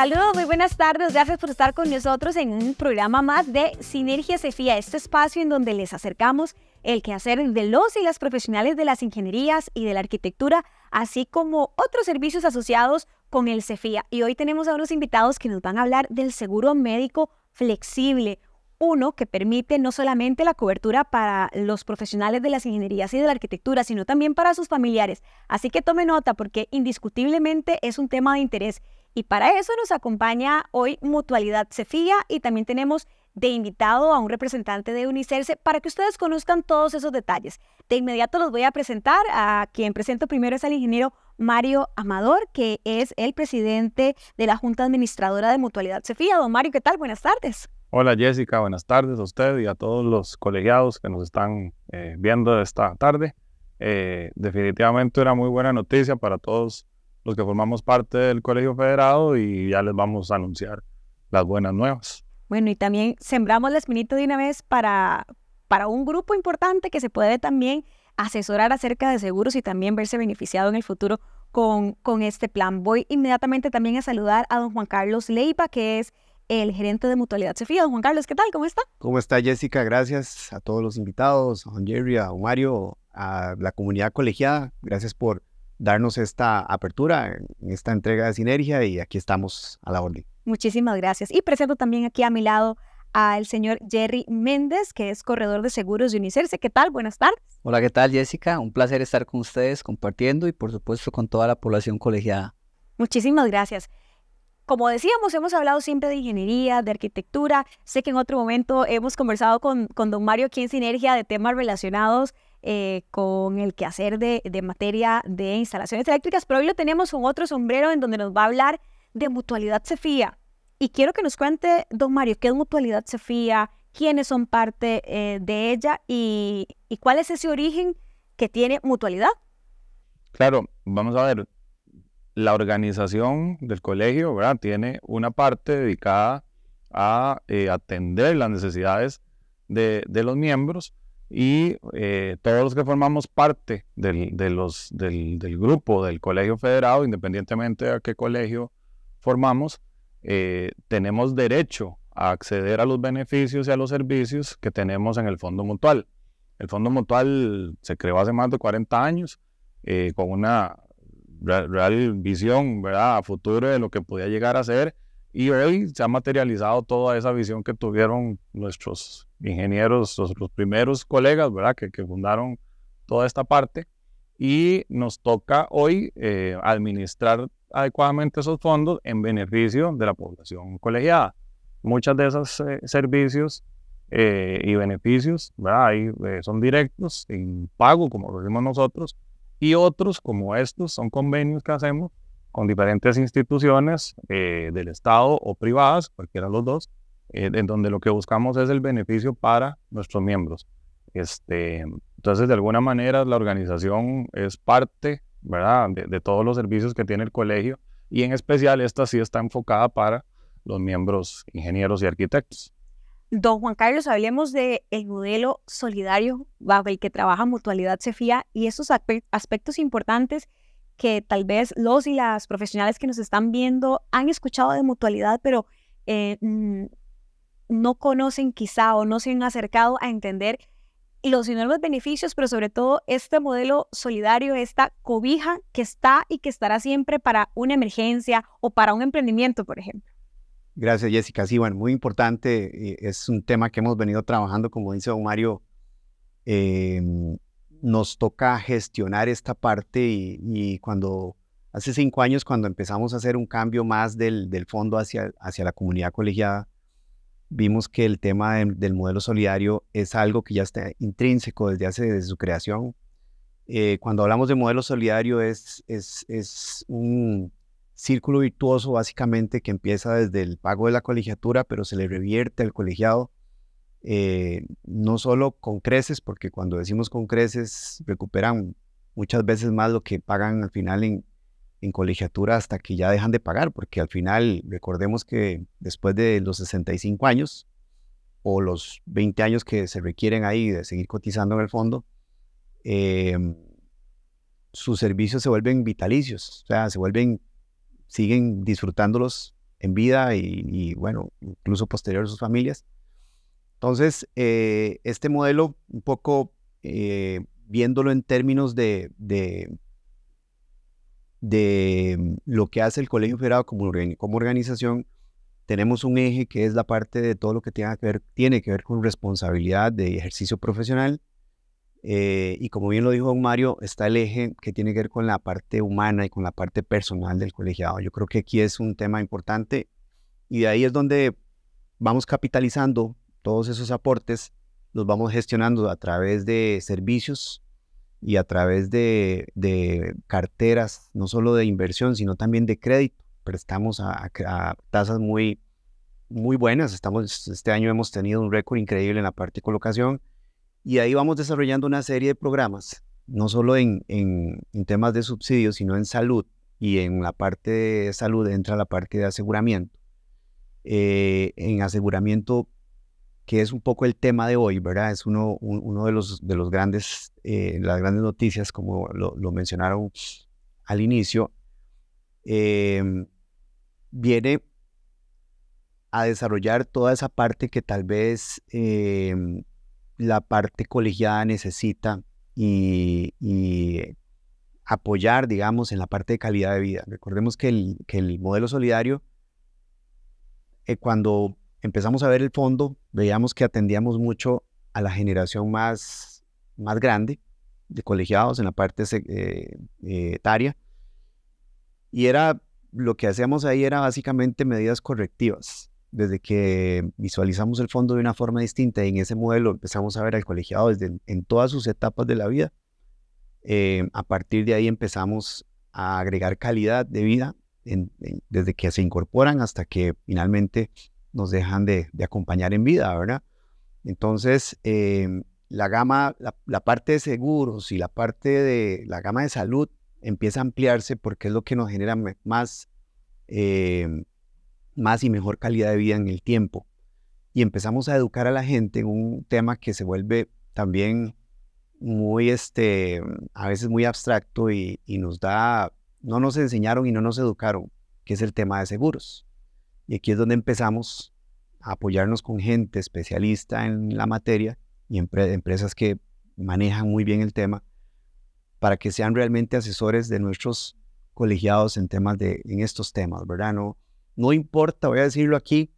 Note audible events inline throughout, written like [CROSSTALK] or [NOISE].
Saludos, muy buenas tardes. Gracias por estar con nosotros en un programa más de Sinergia Cefía, este espacio en donde les acercamos el quehacer de los y las profesionales de las ingenierías y de la arquitectura, así como otros servicios asociados con el Cefía. Y hoy tenemos a unos invitados que nos van a hablar del seguro médico flexible, uno que permite no solamente la cobertura para los profesionales de las ingenierías y de la arquitectura, sino también para sus familiares. Así que tome nota porque indiscutiblemente es un tema de interés y para eso nos acompaña hoy Mutualidad Cefía y también tenemos de invitado a un representante de Unicerce para que ustedes conozcan todos esos detalles. De inmediato los voy a presentar. A quien presento primero es al ingeniero Mario Amador, que es el presidente de la Junta Administradora de Mutualidad Cefía. Don Mario, ¿qué tal? Buenas tardes. Hola Jessica, buenas tardes a usted y a todos los colegiados que nos están eh, viendo esta tarde. Eh, definitivamente era muy buena noticia para todos los que formamos parte del Colegio Federado y ya les vamos a anunciar las buenas nuevas. Bueno, y también sembramos la espinita de una vez para, para un grupo importante que se puede también asesorar acerca de seguros y también verse beneficiado en el futuro con, con este plan. Voy inmediatamente también a saludar a don Juan Carlos Leipa, que es el gerente de Mutualidad Sofía. Don Juan Carlos, ¿qué tal? ¿Cómo está? ¿Cómo está, Jessica? Gracias a todos los invitados, a don Jerry, a Mario, a la comunidad colegiada. Gracias por darnos esta apertura, esta entrega de sinergia y aquí estamos a la orden. Muchísimas gracias. Y presento también aquí a mi lado al señor Jerry Méndez, que es corredor de seguros de Unicerce. ¿Qué tal? Buenas tardes. Hola, ¿qué tal Jessica? Un placer estar con ustedes compartiendo y por supuesto con toda la población colegiada. Muchísimas gracias. Como decíamos, hemos hablado siempre de ingeniería, de arquitectura. Sé que en otro momento hemos conversado con, con don Mario aquí en Sinergia de temas relacionados eh, con el quehacer de, de materia de instalaciones eléctricas, pero hoy lo tenemos con otro sombrero en donde nos va a hablar de mutualidad Cefía. Y quiero que nos cuente, don Mario, qué es mutualidad Cefía, quiénes son parte eh, de ella y, cuál es ese origen que tiene mutualidad. Claro, vamos a ver, la organización del colegio ¿verdad? tiene una parte dedicada a eh, atender las necesidades de, los miembros y eh, todos los que formamos parte del, del, grupo del colegio federado, independientemente de a qué colegio formamos, eh, tenemos derecho a acceder a los beneficios y a los servicios que tenemos en el Fondo Mutual. El Fondo Mutual se creó hace más de 40 años eh, con una real, visión ¿verdad? a futuro de lo que podía llegar a ser y hoy se ha materializado toda esa visión que tuvieron nuestros ingenieros, los, primeros colegas, ¿verdad? Que, fundaron toda esta parte. Y nos toca hoy eh, administrar adecuadamente esos fondos en beneficio de la población colegiada. Muchas de esos eh, servicios eh, y beneficios ¿verdad? son directos en pago, como lo decimos nosotros, y otros como estos son convenios que hacemos con diferentes instituciones eh, del Estado o privadas, cualquiera de los dos, eh, en donde lo que buscamos es el beneficio para nuestros miembros. Este, entonces, de alguna manera, la organización es parte ¿verdad? De, todos los servicios que tiene el colegio y en especial esta sí está enfocada para los miembros ingenieros y arquitectos. Don Juan Carlos, hablemos del el modelo solidario bajo el que trabaja Mutualidad Cefía y esos aspectos importantes que tal vez los y las profesionales que nos están viendo han escuchado de mutualidad, pero eh, mm, no conocen quizá o no se han acercado a entender los enormes beneficios, pero sobre todo este modelo solidario, esta cobija que está y que estará siempre para una emergencia o para un emprendimiento, por ejemplo. Gracias, Jessica. Sí, bueno, muy importante. Eh, es un tema que hemos venido trabajando, como dice don Mario, eh, nos toca gestionar esta parte y, cuando hace cinco años cuando empezamos a hacer un cambio más del, fondo hacia, hacia la comunidad colegiada, vimos que el tema del modelo solidario es algo que ya está intrínseco desde hace desde su creación. Eh, cuando hablamos de modelo solidario es, es un círculo virtuoso básicamente que empieza desde el pago de la colegiatura, pero se le revierte al colegiado eh, no solo con creces, porque cuando decimos con creces recuperan muchas veces más lo que pagan al final en, en colegiatura hasta que ya dejan de pagar, porque al final recordemos que después de los 65 años o los 20 años que se requieren ahí de seguir cotizando en el fondo, em, sus servicios se vuelven vitalicios, o sea, se vuelven, siguen disfrutándolos en vida y, y bueno, incluso posterior a sus familias. Entonces, eh, este modelo, un poco eh, viéndolo en términos de, de, mm, lo que hace el Colegio Federado como, como organización, tenemos un eje que es la parte de todo lo que tiene que ver, tiene que ver con responsabilidad de ejercicio profesional. Eh, y como bien lo dijo don Mario, está el eje que tiene que ver con la parte humana y con la parte personal del colegiado. Yo creo que aquí es un tema importante y de ahí es donde vamos capitalizando todos esos aportes los vamos gestionando a través de servicios y a través de, carteras, no solo de inversión, sino también de crédito. Prestamos a, tasas muy, muy buenas. Estamos, este año hemos tenido un récord increíble en la parte de colocación y ahí vamos desarrollando una serie de programas, no solo en, temas de subsidios, sino en salud. Y en la parte de salud entra la parte de aseguramiento. Eh, en aseguramiento que es un poco el tema de hoy, ¿verdad? Es uno, uno de, los, de los grandes, eh, las grandes noticias, como lo, mencionaron al inicio, em, viene a desarrollar toda esa parte que tal vez em, la parte colegiada necesita y, apoyar, digamos, en la parte de calidad de vida. Recordemos que el, el modelo solidario, eh, cuando empezamos a ver el fondo, veíamos que atendíamos mucho a la generación más, más grande de colegiados en la parte eh, eh, etaria. Y era, lo que hacíamos ahí era básicamente medidas correctivas. Desde que visualizamos el fondo de una forma distinta y en ese modelo empezamos a ver al colegiado en todas sus etapas de la vida, eh, a partir de ahí empezamos a agregar calidad de vida desde que se incorporan hasta que finalmente nos dejan de, acompañar en vida, ¿verdad? Entonces, em, la gama, la, parte de seguros y la parte de la gama de salud empieza a ampliarse porque es lo que nos genera más, em, más y mejor calidad de vida en el tiempo. Y empezamos a educar a la gente en un tema que se vuelve también muy, este, a veces muy abstracto y, y nos da, no nos enseñaron y no nos educaron, que es el tema de seguros. Y aquí es donde empezamos a apoyarnos con gente especialista en la materia y empresas que manejan muy bien el tema para que sean realmente asesores de nuestros colegiados en temas de en estos temas, ¿verdad? No, no importa, voy a decirlo aquí,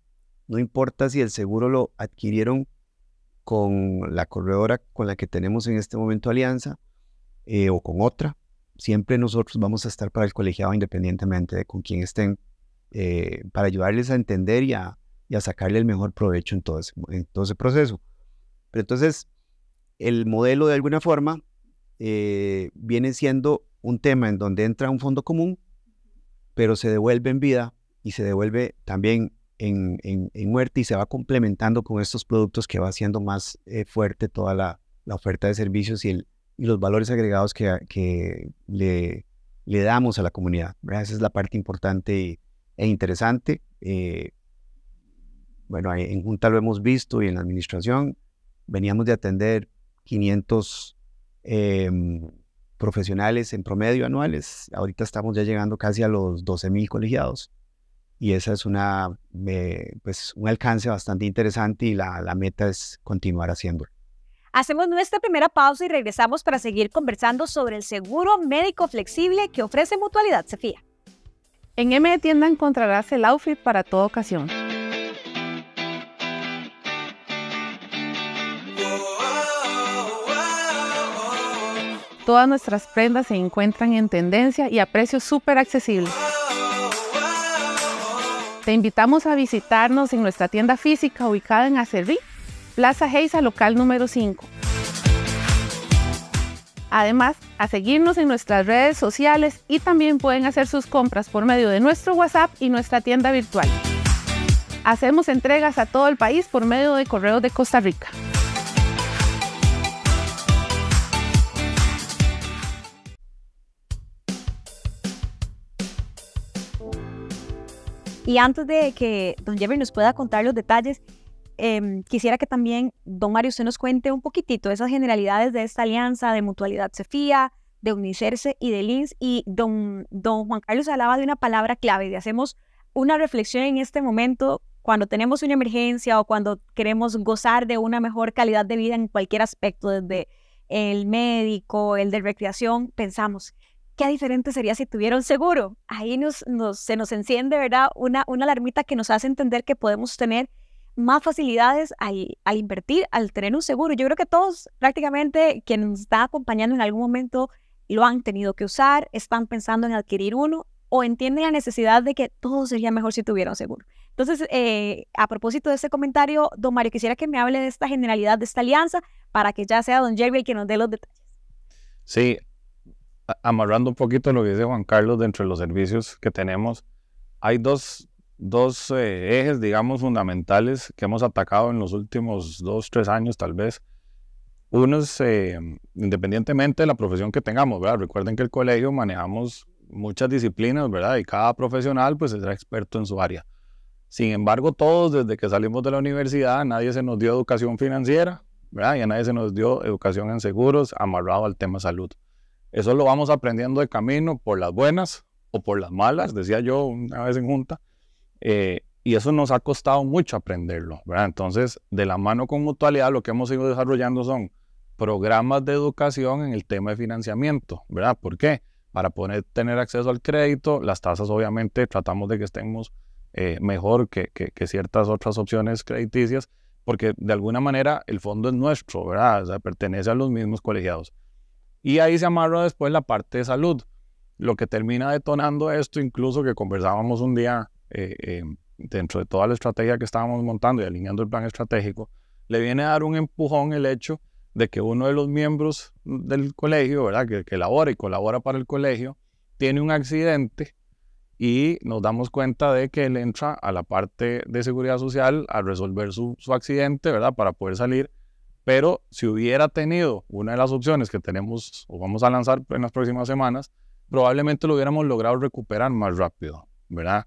no importa si el seguro lo adquirieron con la corredora con la que tenemos en este momento alianza eh, o con otra, siempre nosotros vamos a estar para el colegiado independientemente de con quién estén eh, para ayudarles a entender y a, sacarle el mejor provecho en todo ese, en todo ese proceso. Pero entonces, el modelo de alguna forma eh, viene siendo un tema en donde entra un fondo común, pero se devuelve en vida y se devuelve también en, en, en muerte y se va complementando con estos productos que va haciendo más eh, fuerte toda la, oferta de servicios y, los valores agregados que, que le, le, damos a la comunidad. Esa es la parte importante e interesante. Eh, bueno, en Junta lo hemos visto y en la administración veníamos de atender 500 em, profesionales en promedio anuales. Ahorita estamos ya llegando casi a los 12 mil colegiados y esa es una, eh, pues, un alcance bastante interesante y la, la meta es continuar haciéndolo. Hacemos nuestra primera pausa y regresamos para seguir conversando sobre el seguro médico flexible que ofrece Mutualidad Cefía. En M Tienda encontrarás el outfit para toda ocasión. Todas nuestras prendas se encuentran en tendencia y a precios súper accesibles. Te invitamos a visitarnos en nuestra tienda física ubicada en Acerví, Plaza Geisa, local número 5. Además, a seguirnos en nuestras redes sociales y también pueden hacer sus compras por medio de nuestro WhatsApp y nuestra tienda virtual. Hacemos entregas a todo el país por medio de correos de Costa Rica. Y antes de que don Jeffrey nos pueda contar los detalles, Em, quisiera que también, don Mario, usted nos cuente un poquitito esas generalidades de esta alianza de Mutualidad Cefía, de Unicerce y de LINS. Y don, don Juan Carlos hablaba de una palabra clave, de hacemos una reflexión en este momento cuando tenemos una emergencia o cuando queremos gozar de una mejor calidad de vida en cualquier aspecto, desde el médico, el de recreación, pensamos, qué diferente sería si tuviera un seguro. Ahí se nos enciende, ¿verdad? Una, una alarmita que nos hace entender que podemos tener más facilidades al, invertir, al tener un seguro. Yo creo que todos prácticamente quien nos está acompañando en algún momento lo han tenido que usar, están pensando en adquirir uno o entienden la necesidad de que todo sería mejor si tuvieran seguro. Entonces, eh, a propósito de ese comentario, don Mario, quisiera que me hable de esta generalidad, de esta alianza, para que ya sea don Jerry el que nos dé los detalles. Sí, amarrando un poquito lo que dice Juan Carlos dentro de los servicios que tenemos, hay dos dos eh, ejes, digamos, fundamentales que hemos atacado en los últimos dos, tres años tal vez. Uno es, eh, independientemente de la profesión que tengamos, ¿verdad? Recuerden que el colegio manejamos muchas disciplinas, ¿verdad? Y cada profesional pues será experto en su área. Sin embargo, todos desde que salimos de la universidad, nadie se nos dio educación financiera, ¿verdad? Y a nadie se nos dio educación en seguros amarrado al tema salud. Eso lo vamos aprendiendo de camino por las buenas o por las malas, decía yo una vez en junta, eh, y eso nos ha costado mucho aprenderlo, ¿verdad? Entonces, de la mano con mutualidad, lo que hemos ido desarrollando son programas de educación en el tema de financiamiento, ¿verdad? ¿Por qué? Para poder tener acceso al crédito, las tasas obviamente tratamos de que estemos eh, mejor que, ciertas otras opciones crediticias, porque de alguna manera el fondo es nuestro, ¿verdad? O sea, pertenece a los mismos colegiados. Y ahí se amarra después la parte de salud, lo que termina detonando esto, incluso que conversábamos un día eh, eh, dentro de toda la estrategia que estábamos montando y alineando el plan estratégico, le viene a dar un empujón el hecho de que uno de los miembros del colegio, ¿verdad? Que, elabora labora y colabora para el colegio, tiene un accidente y nos damos cuenta de que él entra a la parte de seguridad social a resolver su, su accidente, ¿verdad? Para poder salir. Pero si hubiera tenido una de las opciones que tenemos o vamos a lanzar en las próximas semanas, probablemente lo hubiéramos logrado recuperar más rápido, ¿verdad?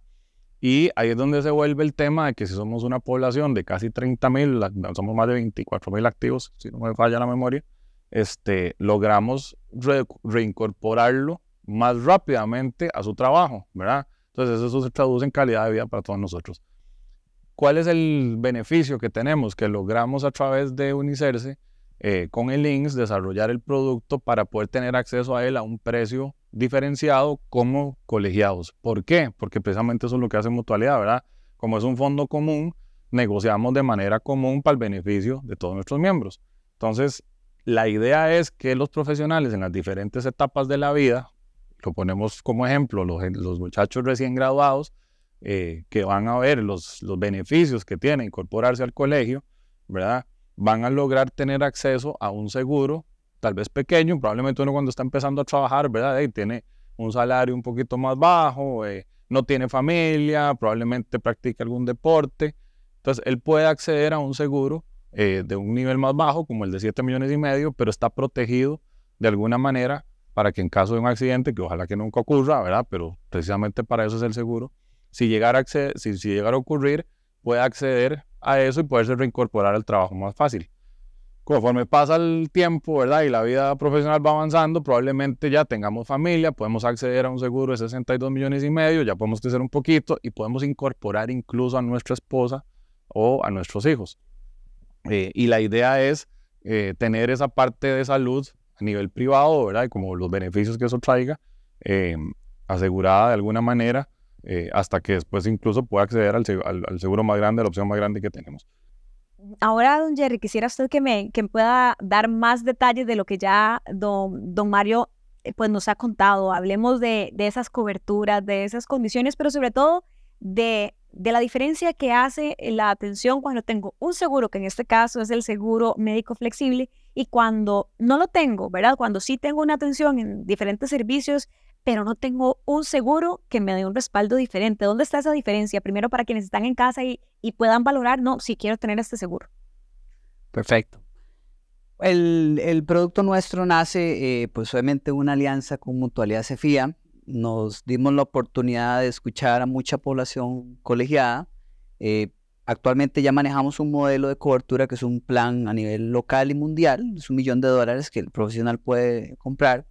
Y ahí es donde se vuelve el tema de que si somos una población de casi 30.000, somos más de 24.000 activos, si no me falla la memoria, este, logramos reincorporarlo más rápidamente a su trabajo, ¿verdad? Entonces eso se traduce en calidad de vida para todos nosotros. ¿Cuál es el beneficio que tenemos? Que logramos a través de unirse eh, con el INS desarrollar el producto para poder tener acceso a él a un precio diferenciado como colegiados. ¿Por qué? Porque precisamente eso es lo que hace Mutualidad, ¿verdad? Como es un fondo común, negociamos de manera común para el beneficio de todos nuestros miembros. Entonces, la idea es que los profesionales en las diferentes etapas de la vida, lo ponemos como ejemplo, los, los muchachos recién graduados, eh, que van a ver los, los beneficios que tiene incorporarse al colegio, ¿verdad? Van a lograr tener acceso a un seguro tal vez pequeño, probablemente uno cuando está empezando a trabajar, ¿verdad? Y tiene un salario un poquito más bajo, eh, no tiene familia, probablemente practica algún deporte. Entonces, él puede acceder a un seguro eh, de un nivel más bajo, como el de 7 millones y medio, pero está protegido de alguna manera para que en caso de un accidente, que ojalá que nunca ocurra, ¿verdad? Pero precisamente para eso es el seguro, si llegara a, si, si llegara a ocurrir, pueda acceder a eso y poderse reincorporar al trabajo más fácil conforme pasa el tiempo, ¿verdad? Y la vida profesional va avanzando, probablemente ya tengamos familia, podemos acceder a un seguro de 62 millones y medio, ya podemos crecer un poquito y podemos incorporar incluso a nuestra esposa o a nuestros hijos. Eh, y la idea es eh, tener esa parte de salud a nivel privado, ¿verdad? Y como los beneficios que eso traiga, em, asegurada de alguna manera, eh, hasta que después incluso pueda acceder al seguro más grande, la opción más grande que tenemos ahora, don Jerry, quisiera usted que me, pueda dar más detalles de lo que ya don, don Mario eh, pues, nos ha contado. Hablemos de, esas coberturas, de esas condiciones, pero sobre todo de, de la diferencia que hace la atención cuando tengo un seguro, que en este caso es el seguro médico flexible, y cuando no lo tengo, ¿verdad? Cuando sí tengo una atención en diferentes servicios pero no tengo un seguro que me dé un respaldo diferente. ¿Dónde está esa diferencia? Primero para quienes están en casa y, puedan valorar, no, si quiero tener este seguro. Perfecto. El, producto nuestro nace, eh, pues obviamente, una alianza con Mutualidad Cefía. Nos dimos la oportunidad de escuchar a mucha población colegiada. Eh, actualmente ya manejamos un modelo de cobertura que es un plan a nivel local y mundial. Es un millón de dólares que el profesional puede comprar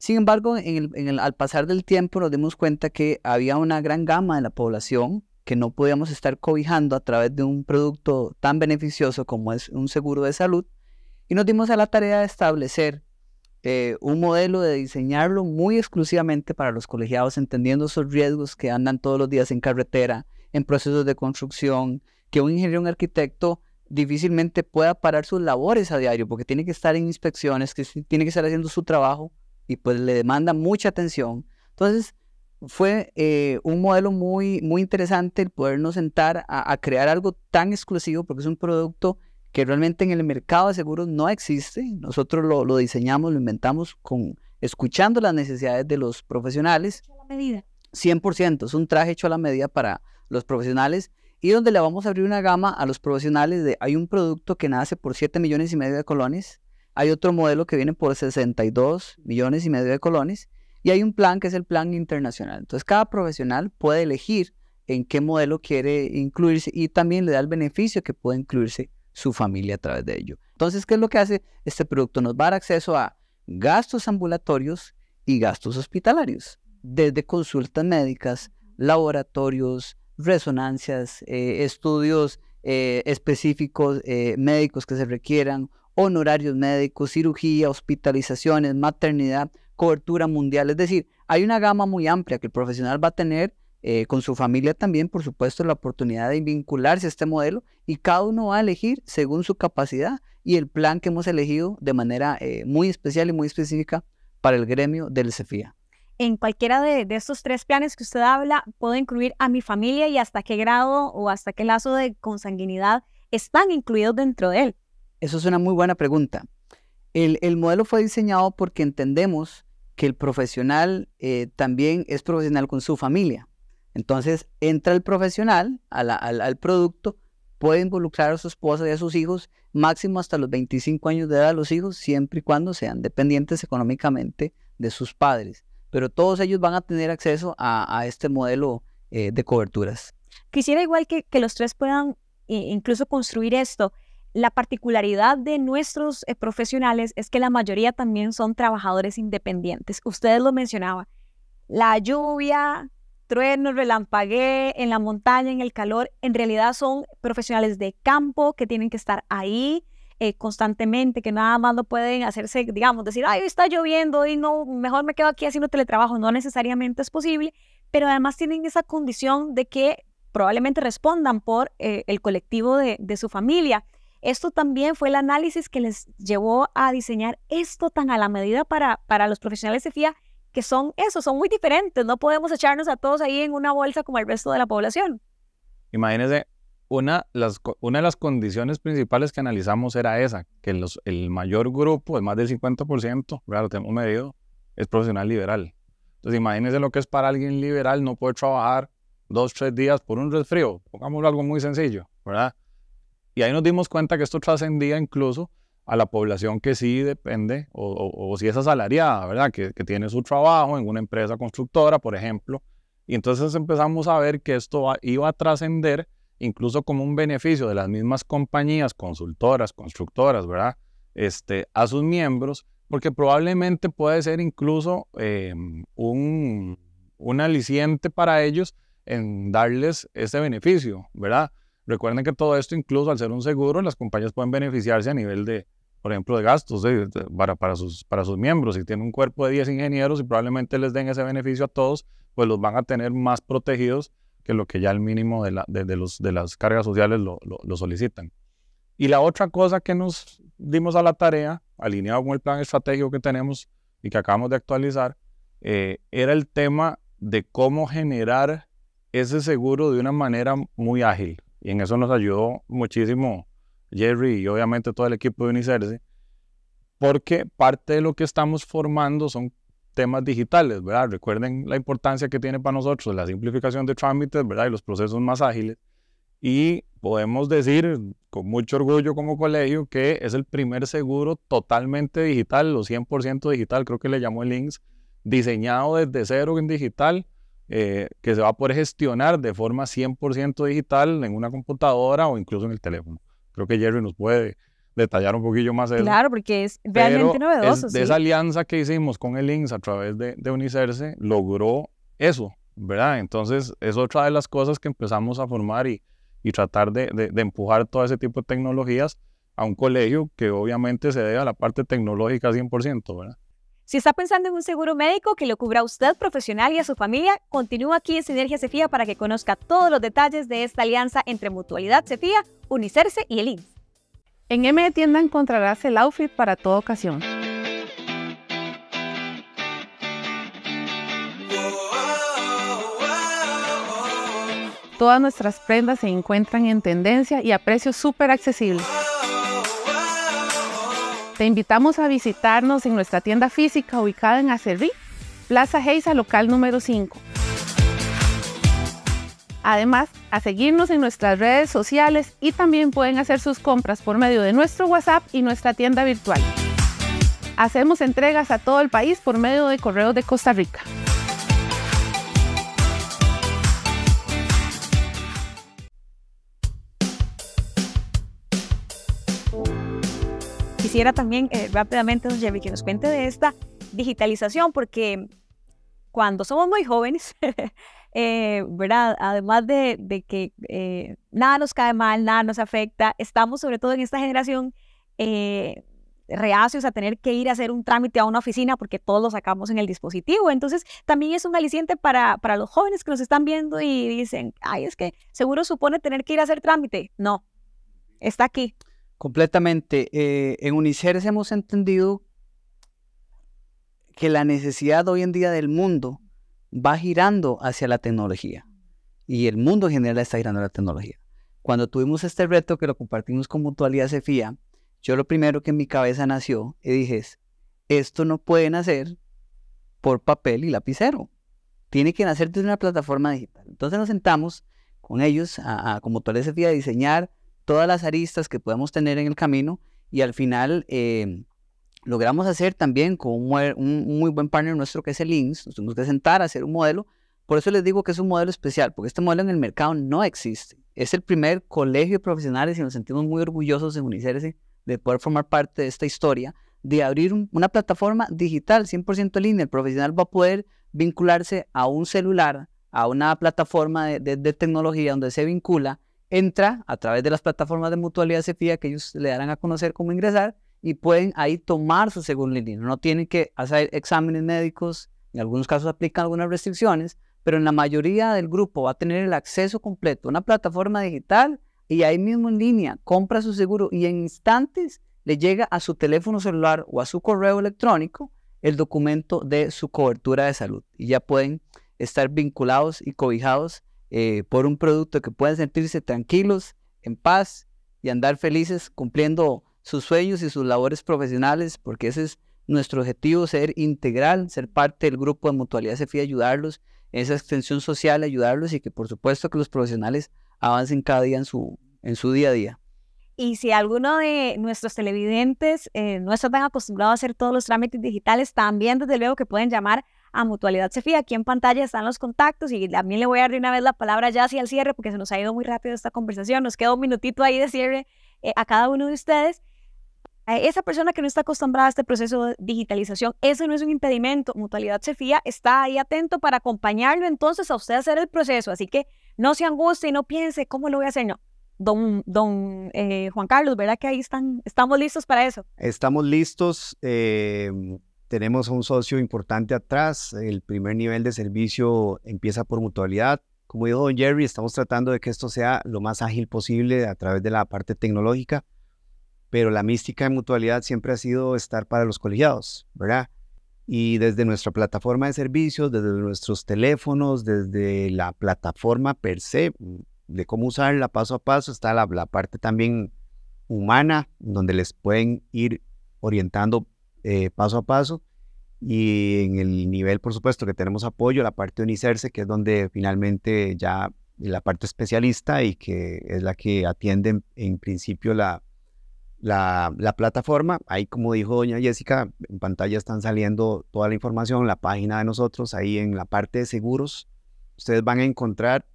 sin embargo, al pasar del tiempo nos dimos cuenta que había una gran gama de la población que no podíamos estar cobijando a través de un producto tan beneficioso como es un seguro de salud y nos dimos a la tarea de establecer eh, un modelo de diseñarlo muy exclusivamente para los colegiados, entendiendo esos riesgos que andan todos los días en carretera, en procesos de construcción, que un ingeniero, un arquitecto difícilmente pueda parar sus labores a diario, porque tiene que estar en inspecciones, que tiene que estar haciendo su trabajo y pues le demanda mucha atención. Entonces, fue eh, un modelo muy, muy interesante el podernos sentar a, crear algo tan exclusivo, porque es un producto que realmente en el mercado de seguros no existe. Nosotros lo, diseñamos, lo inventamos con, escuchando las necesidades de los profesionales. a la medida. 100%, es un traje hecho a la medida para los profesionales y donde le vamos a abrir una gama a los profesionales de hay un producto que nace por 7 millones y medio de colones, hay otro modelo que viene por 62 millones y medio de colones. Y hay un plan que es el plan internacional. Entonces, cada profesional puede elegir en qué modelo quiere incluirse y también le da el beneficio que puede incluirse su familia a través de ello. Entonces, ¿qué es lo que hace? Este producto nos va a dar acceso a gastos ambulatorios y gastos hospitalarios, desde consultas médicas, laboratorios, resonancias, eh, estudios eh, específicos eh, médicos que se requieran honorarios médicos, cirugía, hospitalizaciones, maternidad, cobertura mundial. Es decir, hay una gama muy amplia que el profesional va a tener eh, con su familia también, por supuesto, la oportunidad de vincularse a este modelo y cada uno va a elegir según su capacidad y el plan que hemos elegido de manera eh, muy especial y muy específica para el gremio del CEFIA. En cualquiera de, de, estos tres planes que usted habla, ¿puedo incluir a mi familia y hasta qué grado o hasta qué lazo de consanguinidad están incluidos dentro de él? Eso es una muy buena pregunta. El, modelo fue diseñado porque entendemos que el profesional eh, también es profesional con su familia. Entonces entra el profesional al, producto, puede involucrar a su esposa y a sus hijos, máximo hasta los 25 años de edad los hijos, siempre y cuando sean dependientes económicamente de sus padres. Pero todos ellos van a tener acceso a, este modelo eh, de coberturas. Quisiera igual que, los tres puedan eh, incluso construir esto la particularidad de nuestros eh, profesionales es que la mayoría también son trabajadores independientes. Ustedes lo mencionaban. La lluvia, truenos, relampagué, en la montaña, en el calor, en realidad son profesionales de campo que tienen que estar ahí eh, constantemente, que nada más no pueden hacerse, digamos, decir, ay, está lloviendo y no, mejor me quedo aquí haciendo teletrabajo. No necesariamente es posible, pero además tienen esa condición de que probablemente respondan por eh, el colectivo de su familia. Esto también fue el análisis que les llevó a diseñar esto tan a la medida para, los profesionales de FIA, que son eso, son muy diferentes. No podemos echarnos a todos ahí en una bolsa como el resto de la población. Imagínense, una, una de las condiciones principales que analizamos era esa, que los, el mayor grupo, el más del 50%, claro, tenemos medido, es profesional liberal. Entonces, imagínense lo que es para alguien liberal no poder trabajar dos, tres días por un resfrío. Pongámoslo algo muy sencillo, ¿verdad? Y ahí nos dimos cuenta que esto trascendía incluso a la población que sí depende o, si es asalariada, ¿verdad? Que, tiene su trabajo en una empresa constructora, por ejemplo. Y entonces empezamos a ver que esto iba a trascender incluso como un beneficio de las mismas compañías, consultoras, constructoras, ¿verdad? Este, a sus miembros, porque probablemente puede ser incluso eh, un, un aliciente para ellos en darles ese beneficio, ¿verdad? Recuerden que todo esto, incluso al ser un seguro, las compañías pueden beneficiarse a nivel de, por ejemplo, de gastos para, para, sus, para sus miembros. Si tienen un cuerpo de 10 ingenieros y probablemente les den ese beneficio a todos, pues los van a tener más protegidos que lo que ya el mínimo de, las cargas sociales lo, solicitan. Y la otra cosa que nos dimos a la tarea, alineado con el plan estratégico que tenemos y que acabamos de actualizar, eh, era el tema de cómo generar ese seguro de una manera muy ágil. Y en eso nos ayudó muchísimo Jerry y obviamente todo el equipo de Unicerce, porque parte de lo que estamos formando son temas digitales, ¿verdad? Recuerden la importancia que tiene para nosotros la simplificación de trámites, ¿verdad? Y los procesos más ágiles. Y podemos decir con mucho orgullo como colegio que es el primer seguro totalmente digital, o 100% digital, creo que le llamó el INSS, diseñado desde cero en digital, eh, que se va a poder gestionar de forma 100% digital en una computadora o incluso en el teléfono. Creo que Jerry nos puede detallar un poquillo más eso. Claro, porque es realmente novedoso. De esa alianza que hicimos con el INSS a través de, de logró eso, ¿verdad? Entonces, es otra de las cosas que empezamos a formar y, y tratar de, de, empujar todo ese tipo de tecnologías a un colegio que obviamente se debe a la parte tecnológica 100%, ¿verdad? Si está pensando en un seguro médico que lo cubra a usted, profesional y a su familia, continúa aquí en Sinergia Cefía para que conozca todos los detalles de esta alianza entre Mutualidad Cefía, Unicerce y el En M Tienda encontrarás el outfit para toda ocasión. Todas nuestras prendas se encuentran en tendencia y a precios súper accesibles. Te invitamos a visitarnos en nuestra tienda física ubicada en Acerví, Plaza Geisa, local número 5. Además, a seguirnos en nuestras redes sociales y también pueden hacer sus compras por medio de nuestro WhatsApp y nuestra tienda virtual. Hacemos entregas a todo el país por medio de correos de Costa Rica. quisiera también eh, rápidamente, don Jerry, que nos cuente de esta digitalización, porque cuando somos muy jóvenes, [LAUGHS] eh, ¿verdad? Además de, que eh, nada nos cae mal, nada nos afecta, estamos sobre todo en esta generación reacios a tener que ir a hacer un trámite a una oficina porque todos lo sacamos en el dispositivo. Entonces, también es un aliciente para, para los jóvenes que nos están viendo y dicen, ay, es que seguro supone tener que ir a hacer trámite. No, está aquí. Completamente. Eh, en Unicers hemos entendido que la necesidad hoy en día del mundo va girando hacia la tecnología y el mundo en general está girando hacia la tecnología. Cuando tuvimos este reto que lo compartimos con Mutualidad Cefía, yo lo primero que en mi cabeza nació y dije, esto no puede nacer por papel y lapicero. Tiene que nacer desde una plataforma digital. Entonces nos sentamos con ellos, a, a, Mutualidad Cefía, a diseñar todas las aristas que podemos tener en el camino y al final eh, logramos hacer también con un, muy buen partner nuestro que es el INS, nos tuvimos que sentar a hacer un modelo. Por eso les digo que es un modelo especial, porque este modelo en el mercado no existe. Es el primer colegio de profesionales y nos sentimos muy orgullosos en Unicerse de poder formar parte de esta historia, de abrir una plataforma digital 100% en línea. El profesional va a poder vincularse a un celular, a una plataforma de tecnología donde se vincula entra a través de las plataformas de mutualidad CFIA que ellos le darán a conocer cómo ingresar y pueden ahí tomar su seguro en línea. No tienen que hacer exámenes médicos, en algunos casos aplican algunas restricciones, pero en la mayoría del grupo va a tener el acceso completo a una plataforma digital y ahí mismo en línea compra su seguro y en instantes le llega a su teléfono celular o a su correo electrónico el documento de su cobertura de salud y ya pueden estar vinculados y cobijados eh, por un producto que puedan sentirse tranquilos, en paz y andar felices cumpliendo sus sueños y sus labores profesionales, porque ese es nuestro objetivo, ser integral, ser parte del grupo de Mutualidad CFI, ayudarlos en esa extensión social, ayudarlos y que por supuesto que los profesionales avancen cada día en su, en su día a día. Y si alguno de nuestros televidentes eh, no está tan acostumbrado a hacer todos los trámites digitales, también desde luego que pueden llamar a Mutualidad Sefía. Aquí en pantalla están los contactos y también le voy a dar de una vez la palabra ya hacia el cierre porque se nos ha ido muy rápido esta conversación. Nos queda un minutito ahí de cierre eh, a cada uno de ustedes. esa persona que no está acostumbrada a este proceso de digitalización, eso no es un impedimento. Mutualidad Cefía está ahí atento para acompañarlo entonces a usted a hacer el proceso. Así que no se anguste y no piense cómo lo voy a hacer. No, don, don eh, Juan Carlos, ¿verdad que ahí están, estamos listos para eso? Estamos listos. Eh, tenemos un socio importante atrás. El primer nivel de servicio empieza por mutualidad. Como dijo Don Jerry, estamos tratando de que esto sea lo más ágil posible a través de la parte tecnológica, pero la mística de mutualidad siempre ha sido estar para los colegiados, ¿verdad? Y desde nuestra plataforma de servicios, desde nuestros teléfonos, desde la plataforma per se, de cómo usarla paso a paso, está la, la parte también humana, donde les pueden ir orientando eh, paso a paso. Y en el nivel, por supuesto, que tenemos apoyo, la parte de UNICERCE, que es donde finalmente ya la parte especialista y que es la que atiende en, principio la, la, la, plataforma. Ahí, como dijo doña Jessica, en pantalla están saliendo toda la información, la página de nosotros, ahí en la parte de seguros. Ustedes van a encontrar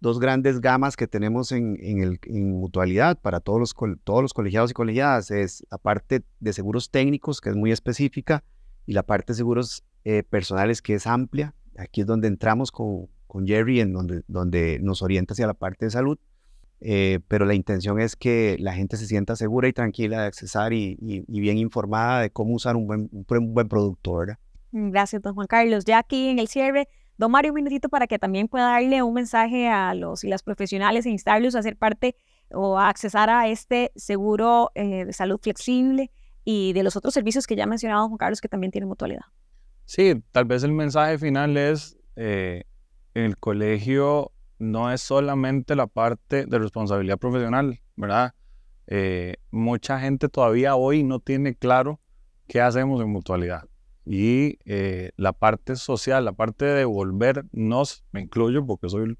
dos grandes gamas que tenemos en, en, el, en mutualidad para todos los, todos los colegiados y colegiadas es la parte de seguros técnicos, que es muy específica, y la parte de seguros eh, personales, que es amplia. Aquí es donde entramos con, con Jerry, en donde, donde nos orienta hacia la parte de salud. Eh, pero la intención es que la gente se sienta segura y tranquila de accesar y, bien informada de cómo usar un buen, buen producto, Gracias, don Juan Carlos. Ya aquí en el cierre, Don Mario, un minutito para que también pueda darle un mensaje a los y las profesionales e instarlos a ser parte o a accesar a este seguro eh, de salud flexible y de los otros servicios que ya ha mencionado Juan Carlos que también tienen mutualidad. Sí, tal vez el mensaje final es eh, el colegio no es solamente la parte de responsabilidad profesional, ¿verdad? Eh, mucha gente todavía hoy no tiene claro qué hacemos en mutualidad y eh, la parte social, la parte de devolvernos, me incluyo porque soy,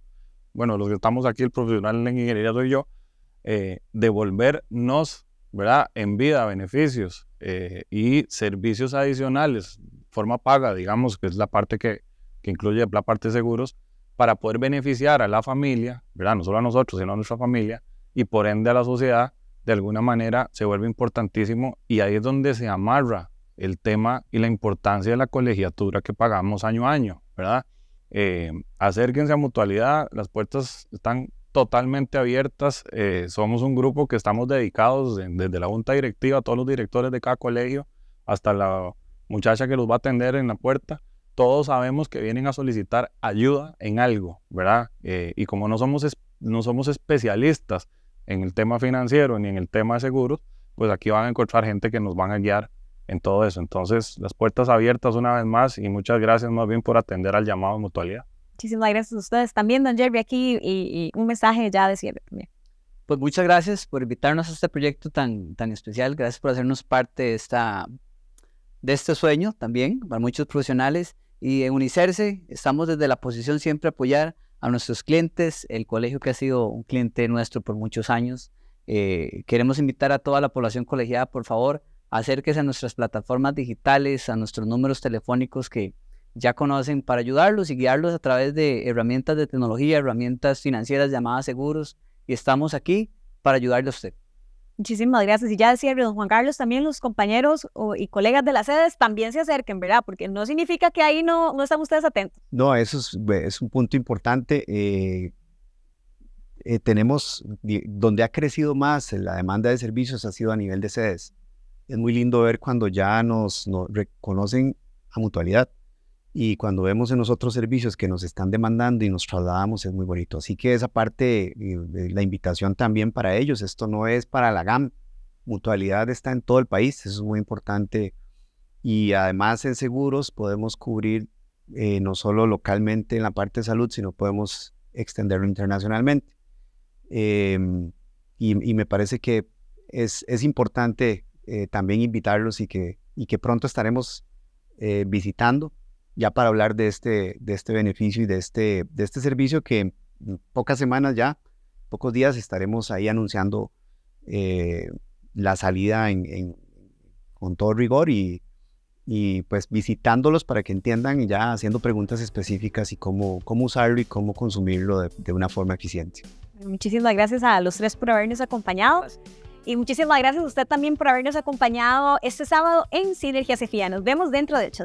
bueno, los que estamos aquí, el profesional en ingeniería soy yo, eh, devolvernos, ¿verdad? En vida, beneficios eh, y servicios adicionales, forma paga, digamos, que es la parte que, que incluye la parte de seguros, para poder beneficiar a la familia, ¿verdad? No solo a nosotros, sino a nuestra familia y por ende a la sociedad, de alguna manera se vuelve importantísimo y ahí es donde se amarra el tema y la importancia de la colegiatura que pagamos año a año, ¿verdad? Eh, acérquense a Mutualidad, las puertas están totalmente abiertas, eh, somos un grupo que estamos dedicados desde la junta directiva, todos los directores de cada colegio, hasta la muchacha que los va a atender en la puerta, todos sabemos que vienen a solicitar ayuda en algo, ¿verdad? Eh, y como no somos, no somos especialistas en el tema financiero ni en el tema de seguros, pues aquí van a encontrar gente que nos van a guiar en todo eso. Entonces, las puertas abiertas una vez más y muchas gracias más bien por atender al llamado mutualidad. Muchísimas gracias a ustedes también, don Jerry, aquí y, un mensaje ya de cierre también. Pues muchas gracias por invitarnos a este proyecto tan, tan especial. Gracias por hacernos parte de, esta, de este sueño también para muchos profesionales. Y en Unicerse estamos desde la posición siempre apoyar a nuestros clientes, el colegio que ha sido un cliente nuestro por muchos años. Eh, queremos invitar a toda la población colegiada, por favor, acérquese a nuestras plataformas digitales, a nuestros números telefónicos que ya conocen para ayudarlos y guiarlos a través de herramientas de tecnología, herramientas financieras llamadas seguros. Y estamos aquí para ayudarle a usted. Muchísimas gracias. Y ya decía don Juan Carlos, también los compañeros y colegas de las sedes también se acerquen, ¿verdad? Porque no significa que ahí no, no están ustedes atentos. No, eso es, un punto importante. Eh, eh, tenemos, donde ha crecido más la demanda de servicios ha sido a nivel de sedes es muy lindo ver cuando ya nos, reconocen a mutualidad y cuando vemos en los otros servicios que nos están demandando y nos trasladamos es muy bonito. Así que esa parte, eh, la invitación también para ellos, esto no es para la GAM, mutualidad está en todo el país, eso es muy importante. Y además en seguros podemos cubrir eh, no solo localmente en la parte de salud, sino podemos extenderlo internacionalmente. Em, y, y, me parece que es, es importante eh, también invitarlos y que, y que pronto estaremos eh, visitando ya para hablar de este, de este beneficio y de este, de este servicio que en pocas semanas ya, pocos días estaremos ahí anunciando eh, la salida con todo rigor y, y, pues visitándolos para que entiendan y ya haciendo preguntas específicas y cómo, cómo usarlo y cómo consumirlo de, de una forma eficiente. Muchísimas gracias a los tres por habernos acompañado. Y muchísimas gracias a usted también por habernos acompañado este sábado en Sinergia Cefía. Nos vemos dentro de ocho